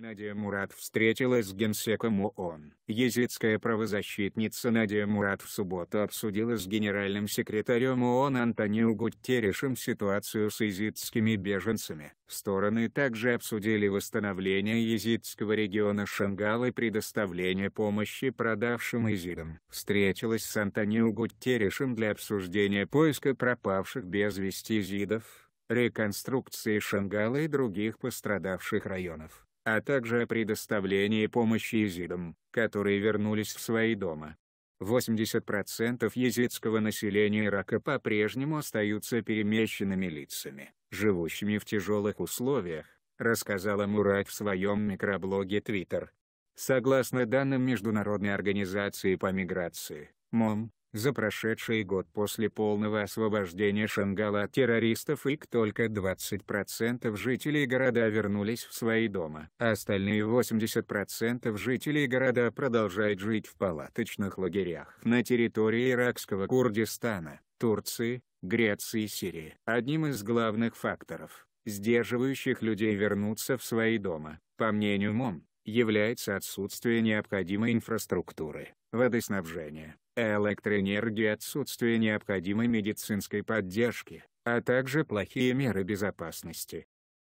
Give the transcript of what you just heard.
Надя Мурат встретилась с генсеком ООН. Езидская правозащитница Надя Мурат в субботу обсудила с генеральным секретарем ООН Антонио Гуттерешем ситуацию с езидскими беженцами. Стороны также обсудили восстановление езидского региона Шангал и предоставление помощи продавшим езидам. Встретилась с Антонио Гуттерешем для обсуждения поиска пропавших без вести езидов реконструкции Шангала и других пострадавших районов а также о предоставлении помощи езидам, которые вернулись в свои дома. 80% езидского населения Ирака по-прежнему остаются перемещенными лицами, живущими в тяжелых условиях, рассказала Мурат в своем микроблоге Twitter. Согласно данным Международной организации по миграции, МОМ, за прошедший год после полного освобождения Шангала от террористов их только 20% жителей города вернулись в свои дома. А остальные 80% жителей города продолжают жить в палаточных лагерях на территории иракского Курдистана, Турции, Греции и Сирии. Одним из главных факторов, сдерживающих людей вернуться в свои дома, по мнению МОМ, является отсутствие необходимой инфраструктуры, водоснабжения, электроэнергии отсутствие необходимой медицинской поддержки, а также плохие меры безопасности,